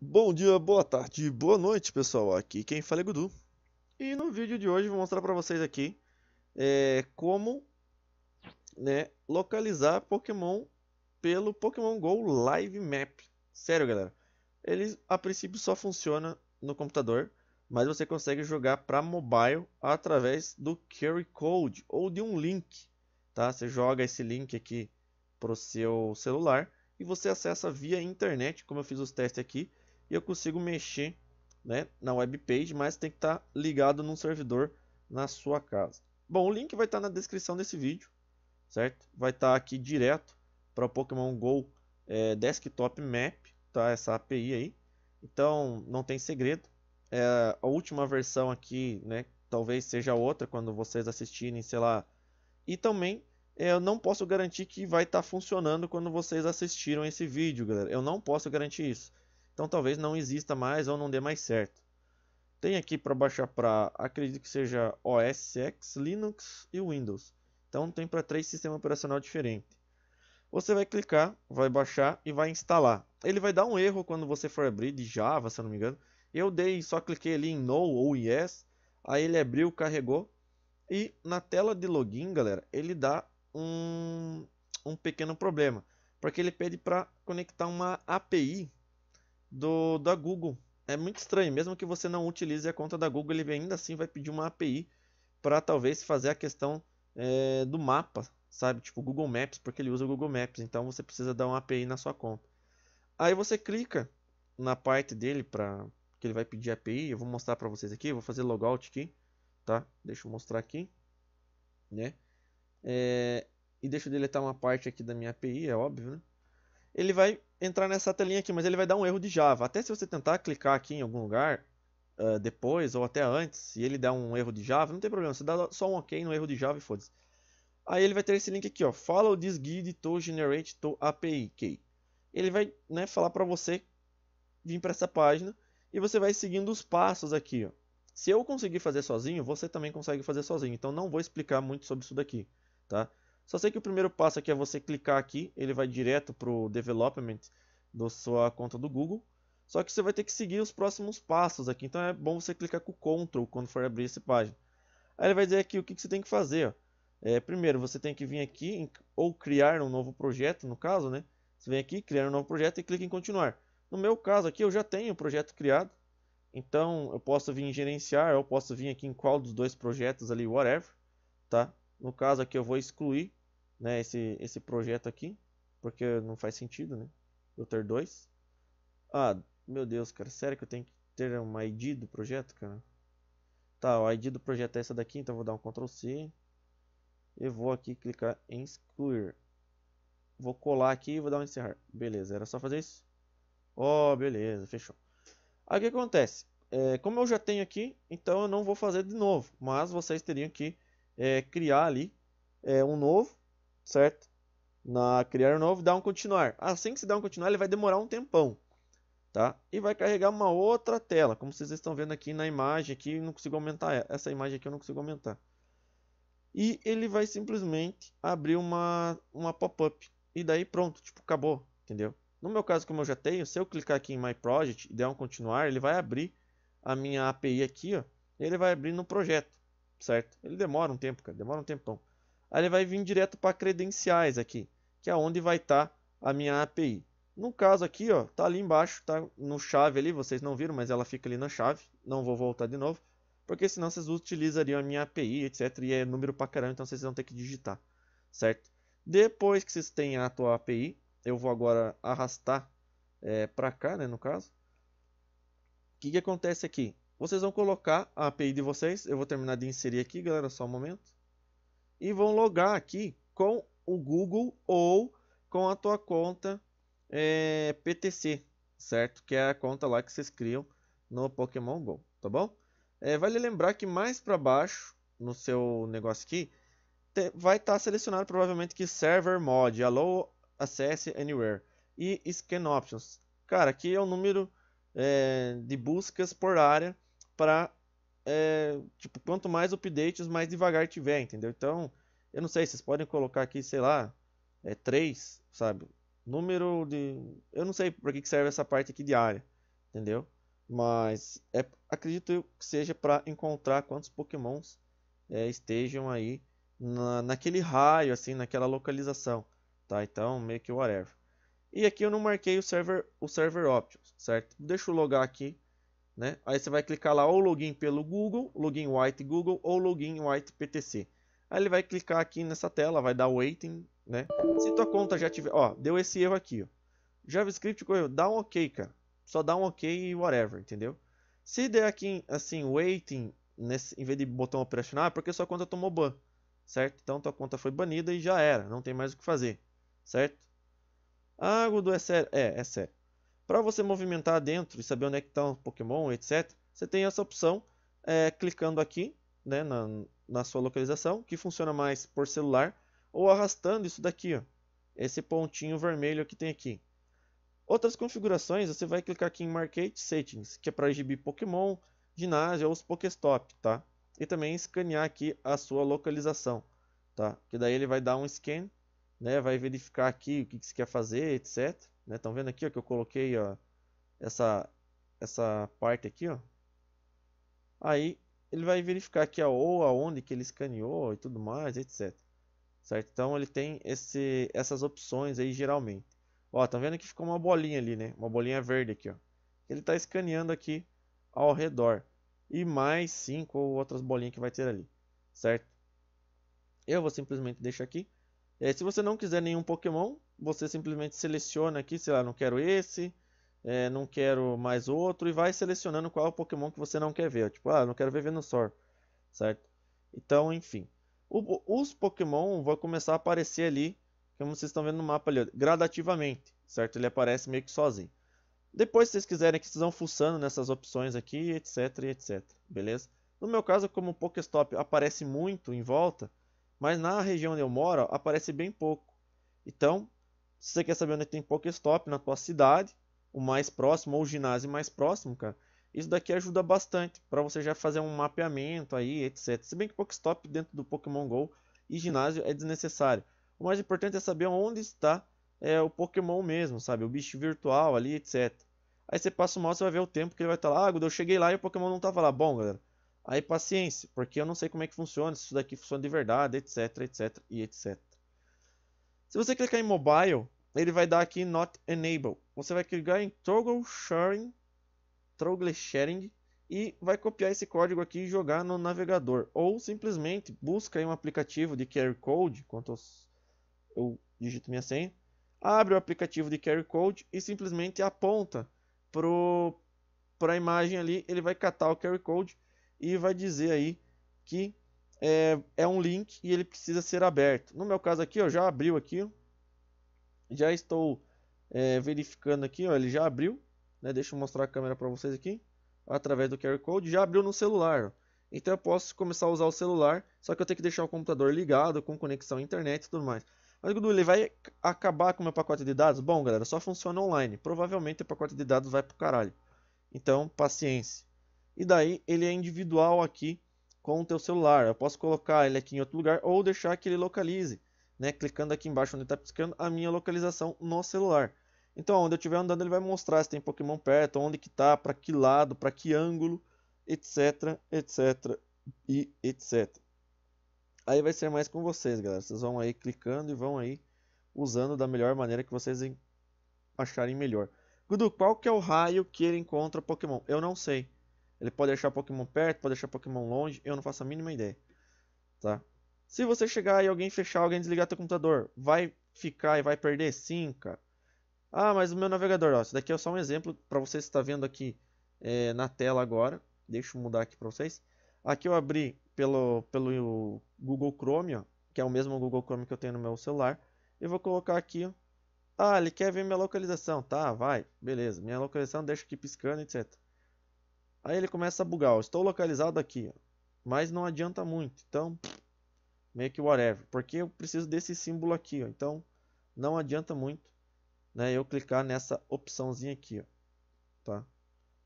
Bom dia, boa tarde, boa noite pessoal, aqui quem fala é Gudu E no vídeo de hoje vou mostrar para vocês aqui é, como né, localizar Pokémon pelo Pokémon GO Live Map Sério galera, ele a princípio só funciona no computador Mas você consegue jogar para mobile através do QR Code ou de um link tá? Você joga esse link aqui pro seu celular e você acessa via internet, como eu fiz os testes aqui e eu consigo mexer né, na web page, mas tem que estar tá ligado num servidor na sua casa. Bom, o link vai estar tá na descrição desse vídeo, certo? Vai estar tá aqui direto para o Pokémon Go é, Desktop Map, tá? Essa API aí. Então, não tem segredo. É, a última versão aqui, né? Talvez seja outra quando vocês assistirem, sei lá. E também é, eu não posso garantir que vai estar tá funcionando quando vocês assistiram esse vídeo, galera. Eu não posso garantir isso. Então talvez não exista mais ou não dê mais certo. Tem aqui para baixar para, acredito que seja OS X, Linux e Windows. Então tem para três sistemas operacional diferentes. Você vai clicar, vai baixar e vai instalar. Ele vai dar um erro quando você for abrir de Java, se eu não me engano. Eu dei, só cliquei ali em No ou Yes, aí ele abriu, carregou. E na tela de login, galera, ele dá um, um pequeno problema. Porque ele pede para conectar uma API do da Google. É muito estranho, mesmo que você não utilize a conta da Google, ele ainda assim vai pedir uma API para talvez fazer a questão é, do mapa, sabe? Tipo Google Maps, porque ele usa o Google Maps, então você precisa dar uma API na sua conta. Aí você clica na parte dele para que ele vai pedir API, eu vou mostrar para vocês aqui, vou fazer logout aqui, tá? Deixa eu mostrar aqui, né? É, e deixa eu deletar uma parte aqui da minha API, é óbvio, né? Ele vai entrar nessa telinha aqui, mas ele vai dar um erro de Java. Até se você tentar clicar aqui em algum lugar, uh, depois ou até antes, e ele der um erro de Java, não tem problema, você dá só um OK no erro de Java e foda-se. Aí ele vai ter esse link aqui, ó, follow this guide to generate to API key. Ele vai né, falar para você vir para essa página e você vai seguindo os passos aqui, ó. Se eu conseguir fazer sozinho, você também consegue fazer sozinho. Então não vou explicar muito sobre isso daqui, tá? Só sei que o primeiro passo aqui é você clicar aqui, ele vai direto para o development da sua conta do Google. Só que você vai ter que seguir os próximos passos aqui, então é bom você clicar com o Ctrl quando for abrir essa página. Aí ele vai dizer aqui o que, que você tem que fazer. Ó. É, primeiro, você tem que vir aqui em, ou criar um novo projeto, no caso, né? Você vem aqui, criar um novo projeto e clica em continuar. No meu caso aqui, eu já tenho o um projeto criado. Então, eu posso vir em gerenciar, eu posso vir aqui em qual dos dois projetos ali, whatever, tá? No caso aqui, eu vou excluir né, esse, esse projeto aqui, porque não faz sentido, né? Eu ter dois. Ah, meu Deus, cara, sério que eu tenho que ter uma ID do projeto, cara? Tá, a ID do projeto é essa daqui, então vou dar um Ctrl C. e vou aqui clicar em Excluir. Vou colar aqui e vou dar um encerrar. Beleza, era só fazer isso? Oh, beleza, fechou. Aí o que acontece? É, como eu já tenho aqui, então eu não vou fazer de novo. Mas vocês teriam que é, criar ali é, um novo certo? Na criar um novo, dá um continuar. Assim que se dá um continuar, ele vai demorar um tempão, tá? E vai carregar uma outra tela, como vocês estão vendo aqui na imagem aqui, não consigo aumentar essa imagem aqui, eu não consigo aumentar. E ele vai simplesmente abrir uma uma pop-up e daí pronto, tipo, acabou, entendeu? No meu caso, como eu já tenho, se eu clicar aqui em My Project e der um continuar, ele vai abrir a minha API aqui, ó, ele vai abrir no projeto, certo? Ele demora um tempo, cara, demora um tempão. Aí ele vai vir direto para credenciais aqui, que é onde vai estar tá a minha API. No caso aqui, ó, tá ali embaixo, tá no chave ali, vocês não viram, mas ela fica ali na chave. Não vou voltar de novo, porque senão vocês utilizariam a minha API, etc. E é número pra caramba, então vocês vão ter que digitar, certo? Depois que vocês têm a tua API, eu vou agora arrastar é, para cá, né, no caso. O que, que acontece aqui? Vocês vão colocar a API de vocês, eu vou terminar de inserir aqui, galera, só um momento e vão logar aqui com o Google ou com a tua conta é, PTC, certo? Que é a conta lá que vocês criam no Pokémon GO, tá bom? É, vale lembrar que mais para baixo, no seu negócio aqui, te, vai estar tá selecionado provavelmente que Server Mod, Allow Access Anywhere e Scan Options. Cara, aqui é o número é, de buscas por área para é, tipo, quanto mais updates, mais devagar tiver, entendeu? Então, eu não sei, vocês podem colocar aqui, sei lá, é 3, sabe? Número de... Eu não sei para que serve essa parte aqui de área, entendeu? Mas é, acredito eu que seja para encontrar quantos pokémons é, estejam aí na, naquele raio, assim, naquela localização, tá? Então, meio que whatever. E aqui eu não marquei o server, o server options, certo? Deixa eu logar aqui né? Aí você vai clicar lá ou login pelo Google, login white Google ou login white PTC. Aí ele vai clicar aqui nessa tela, vai dar waiting, né? Se tua conta já tiver, ó, deu esse erro aqui, ó. JavaScript correu, dá um OK, cara. Só dá um OK e whatever, entendeu? Se der aqui assim waiting nesse em vez de botão operacional, é porque sua conta tomou ban, certo? Então tua conta foi banida e já era, não tem mais o que fazer, certo? Ah, Gudu, é sério? É, é sério. Para você movimentar dentro e saber onde é que estão tá os Pokémon, etc., você tem essa opção é, clicando aqui né, na, na sua localização, que funciona mais por celular, ou arrastando isso daqui, ó, esse pontinho vermelho que tem aqui. Outras configurações, você vai clicar aqui em Market Settings, que é para exibir Pokémon, ginásio ou os Pokéstop, tá? E também escanear aqui a sua localização, tá? Que daí ele vai dar um scan, né? Vai verificar aqui o que, que você quer fazer, etc. Estão né? vendo aqui ó, que eu coloquei ó, essa, essa parte aqui. Ó. Aí ele vai verificar aqui a ou aonde que ele escaneou e tudo mais, etc. Certo? Então ele tem esse, essas opções aí geralmente. estão vendo que ficou uma bolinha ali, né? Uma bolinha verde aqui, ó. Ele está escaneando aqui ao redor. E mais cinco ou outras bolinhas que vai ter ali, certo? Eu vou simplesmente deixar aqui. É, se você não quiser nenhum Pokémon, você simplesmente seleciona aqui, sei lá, não quero esse, é, não quero mais outro, e vai selecionando qual Pokémon que você não quer ver. Tipo, ah, não quero ver Venusaur, certo? Então, enfim. O, os Pokémon vão começar a aparecer ali, como vocês estão vendo no mapa ali, gradativamente, certo? Ele aparece meio que sozinho. Depois, se vocês quiserem, que vocês vão fuçando nessas opções aqui, etc, etc, beleza? No meu caso, como o Pokéstop aparece muito em volta, mas na região onde eu moro, aparece bem pouco. Então, se você quer saber onde tem Pokéstop na tua cidade, o mais próximo ou o ginásio mais próximo, cara, isso daqui ajuda bastante para você já fazer um mapeamento aí, etc. Se bem que Pokéstop dentro do Pokémon GO e ginásio é desnecessário. O mais importante é saber onde está é, o Pokémon mesmo, sabe? O bicho virtual ali, etc. Aí você passa o mouse e vai ver o tempo que ele vai estar tá lá. Ah, eu cheguei lá e o Pokémon não estava lá. Bom, galera, Aí paciência, porque eu não sei como é que funciona, se isso daqui funciona de verdade, etc, etc e etc. Se você clicar em mobile, ele vai dar aqui not enable. Você vai clicar em toggle sharing, toggle sharing e vai copiar esse código aqui e jogar no navegador. Ou simplesmente busca um aplicativo de QR Code, enquanto eu, eu digito minha senha, abre o aplicativo de QR Code e simplesmente aponta para a imagem ali, ele vai catar o QR Code e vai dizer aí que é, é, um link e ele precisa ser aberto. No meu caso aqui, ó, já abriu aqui, já estou é, verificando aqui, ó, ele já abriu, né? deixa eu mostrar a câmera para vocês aqui, através do QR Code, já abriu no celular. Então eu posso começar a usar o celular, só que eu tenho que deixar o computador ligado, com conexão à internet e tudo mais. Mas Gudu, ele vai acabar com o meu pacote de dados? Bom, galera, só funciona online. Provavelmente o pacote de dados vai pro caralho. Então, paciência. E daí ele é individual aqui com o teu celular. Eu posso colocar ele aqui em outro lugar ou deixar que ele localize, né? Clicando aqui embaixo onde está piscando a minha localização no celular. Então, onde eu estiver andando, ele vai mostrar se tem Pokémon perto, onde que está, para que lado, para que ângulo, etc, etc e etc. Aí vai ser mais com vocês, galera. Vocês vão aí clicando e vão aí usando da melhor maneira que vocês acharem melhor. Gudu, qual que é o raio que ele encontra Pokémon? Eu não sei. Ele pode deixar Pokémon perto, pode deixar Pokémon longe, eu não faço a mínima ideia, tá? Se você chegar e alguém fechar, alguém desligar teu computador, vai ficar e vai perder? Sim, cara. Ah, mas o meu navegador, ó, isso daqui é só um exemplo para vocês estar tá vendo aqui é, na tela agora. Deixa eu mudar aqui para vocês. Aqui eu abri pelo, pelo Google Chrome, ó, que é o mesmo Google Chrome que eu tenho no meu celular. E vou colocar aqui, ó. ah, ele quer ver minha localização, tá, vai, beleza. Minha localização deixa aqui piscando, etc. Aí ele começa a bugar. Ó, Estou localizado aqui, mas não adianta muito. Então, meio que whatever. Porque eu preciso desse símbolo aqui. Ó, então, não adianta muito né, eu clicar nessa opçãozinha aqui. Ó, tá?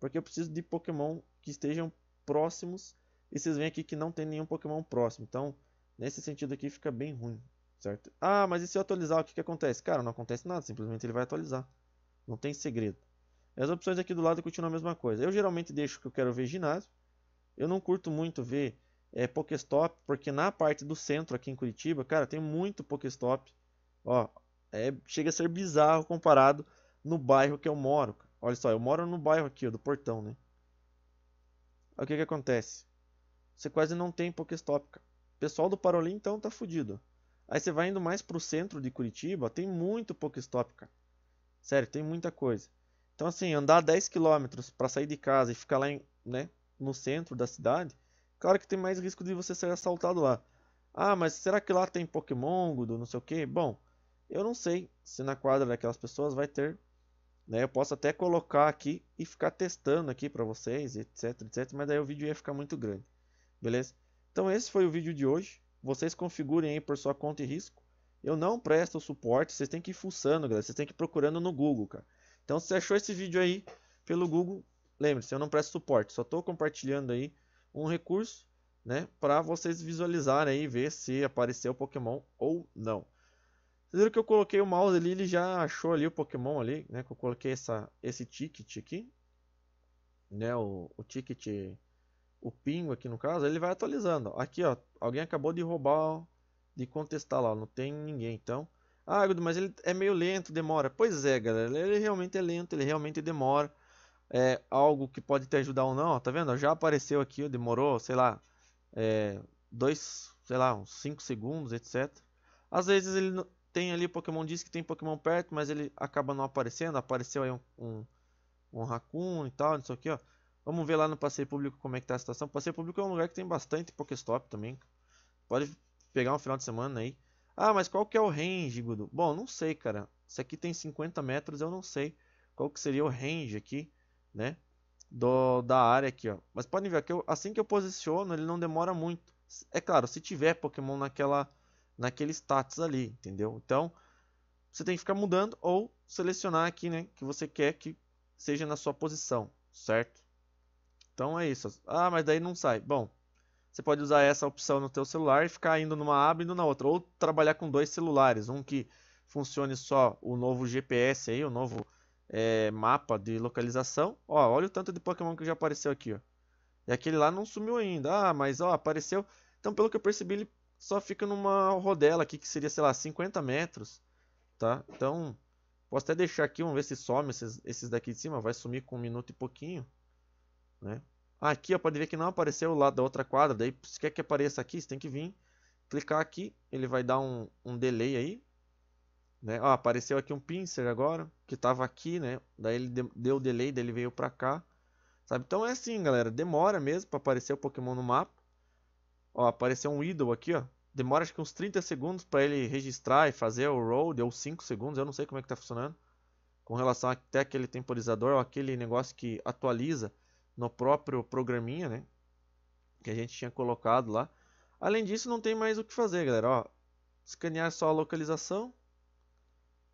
Porque eu preciso de Pokémon que estejam próximos. E vocês veem aqui que não tem nenhum Pokémon próximo. Então, nesse sentido aqui fica bem ruim. Certo? Ah, mas e se eu atualizar, o que, que acontece? Cara, não acontece nada, simplesmente ele vai atualizar. Não tem segredo. As opções aqui do lado continuam a mesma coisa. Eu geralmente deixo que eu quero ver ginásio. Eu não curto muito ver é, Pokéstop, porque na parte do centro aqui em Curitiba, cara, tem muito Pokestop. Ó, é, chega a ser bizarro comparado no bairro que eu moro. Olha só, eu moro no bairro aqui, ó, do Portão, né? o que que acontece? Você quase não tem Pokestop, cara. O pessoal do Parolim, então, tá fudido. Aí você vai indo mais pro centro de Curitiba, tem muito Pokestop, cara. Sério, tem muita coisa. Então, assim, andar 10 km para sair de casa e ficar lá em, né, no centro da cidade, claro que tem mais risco de você ser assaltado lá. Ah, mas será que lá tem Pokémon, do não sei o que? Bom, eu não sei se na quadra daquelas pessoas vai ter. Né? Eu posso até colocar aqui e ficar testando aqui para vocês, etc, etc. Mas daí o vídeo ia ficar muito grande, beleza? Então esse foi o vídeo de hoje. Vocês configurem aí por sua conta e risco. Eu não presto suporte, vocês têm que ir fuçando, galera. Vocês têm que ir procurando no Google, cara. Então, se você achou esse vídeo aí pelo Google, lembre-se, eu não presto suporte, só estou compartilhando aí um recurso, né, para vocês visualizarem aí, ver se apareceu o Pokémon ou não. Vocês viram que eu coloquei o mouse ali, ele já achou ali o Pokémon ali, né, que eu coloquei essa, esse ticket aqui, né, o, o ticket, o pingo aqui no caso, ele vai atualizando. Aqui, ó, alguém acabou de roubar, de contestar lá, não tem ninguém, então ah, Guido, mas ele é meio lento, demora. Pois é, galera, ele realmente é lento, ele realmente demora. É algo que pode te ajudar ou não, tá vendo? Já apareceu aqui, demorou, sei lá, é, dois, sei lá, uns 5 segundos, etc. Às vezes ele tem ali, Pokémon diz que tem Pokémon perto, mas ele acaba não aparecendo. Apareceu aí um, um, um Raccoon e tal, isso aqui. ó. Vamos ver lá no passeio público como é que tá a situação. O passeio público é um lugar que tem bastante Pokéstop também. Pode pegar um final de semana aí. Ah, mas qual que é o range, Gudu? Bom, não sei, cara. Isso aqui tem 50 metros, eu não sei qual que seria o range aqui, né? Do, da área aqui, ó. Mas podem ver que eu, assim que eu posiciono, ele não demora muito. É claro, se tiver Pokémon naquela, naquele status ali, entendeu? Então, você tem que ficar mudando ou selecionar aqui, né? Que você quer que seja na sua posição, certo? Então é isso. Ah, mas daí não sai. Bom, você pode usar essa opção no teu celular e ficar indo numa aba e indo na outra. Ou trabalhar com dois celulares, um que funcione só o novo GPS aí, o novo é, mapa de localização. Ó, olha o tanto de Pokémon que já apareceu aqui, ó. E aquele lá não sumiu ainda. Ah, mas ó, apareceu. Então, pelo que eu percebi, ele só fica numa rodela aqui que seria, sei lá, 50 metros, tá? Então, posso até deixar aqui, vamos ver se some esses, esses daqui de cima. Vai sumir com um minuto e pouquinho, né? Aqui ó, pode ver que não apareceu o lado da outra quadra. Daí se quer que apareça aqui, você tem que vir, clicar aqui, ele vai dar um, um delay aí. Né? Ó, apareceu aqui um pincer agora, que estava aqui, né? Daí ele deu delay, daí ele veio para cá. Sabe? Então é assim, galera, demora mesmo para aparecer o Pokémon no mapa. Ó, apareceu um Idol aqui, ó. Demora acho que uns 30 segundos para ele registrar e fazer o roll, deu 5 segundos, eu não sei como é que tá funcionando. Com relação até aquele temporizador, ou aquele negócio que atualiza no próprio programinha, né? Que a gente tinha colocado lá. Além disso, não tem mais o que fazer, galera. Ó, escanear só a localização,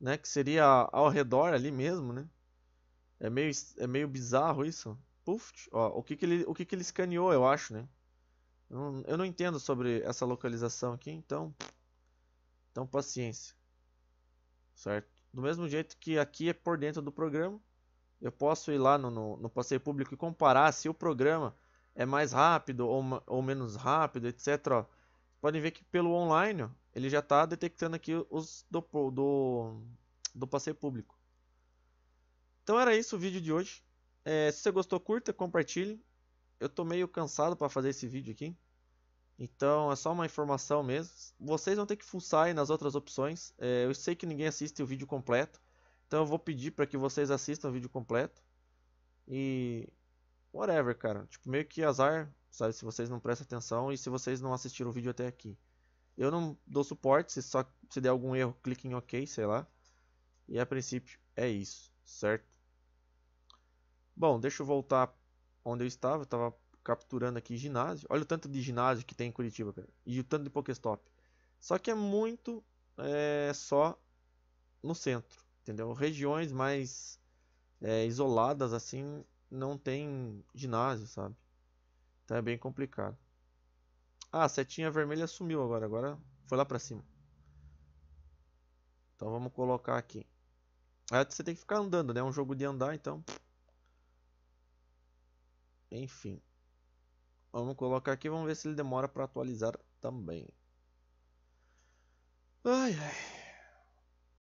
né? Que seria ao redor ali mesmo, né? É meio, é meio bizarro isso. Puf, ó, o que que ele, o que que ele escaneou, eu acho, né? Eu não, eu não entendo sobre essa localização aqui, então, então paciência, certo? Do mesmo jeito que aqui é por dentro do programa, eu posso ir lá no, no, no passeio público e comparar se o programa é mais rápido ou, ou menos rápido, etc. Ó. Podem ver que pelo online ó, ele já está detectando aqui os do, do, do passeio público. Então era isso o vídeo de hoje. É, se você gostou, curta, compartilhe. Eu estou meio cansado para fazer esse vídeo aqui. Então é só uma informação mesmo. Vocês vão ter que fuçar aí nas outras opções. É, eu sei que ninguém assiste o vídeo completo. Então eu vou pedir para que vocês assistam o vídeo completo. E whatever, cara. Tipo, meio que azar, sabe? Se vocês não prestam atenção e se vocês não assistiram o vídeo até aqui. Eu não dou suporte, se só se der algum erro, clique em OK, sei lá. E a princípio é isso, certo? Bom, deixa eu voltar onde eu estava. Eu estava capturando aqui ginásio. Olha o tanto de ginásio que tem em Curitiba, cara. E o tanto de Pokéstop. Só que é muito é, só no centro entendeu? Regiões mais é, isoladas assim não tem ginásio, sabe? Então é bem complicado. Ah, a setinha vermelha sumiu agora, agora foi lá pra cima. Então vamos colocar aqui. Aí é, você tem que ficar andando, né? É um jogo de andar, então. Enfim. Vamos colocar aqui, vamos ver se ele demora para atualizar também. Ai, ai.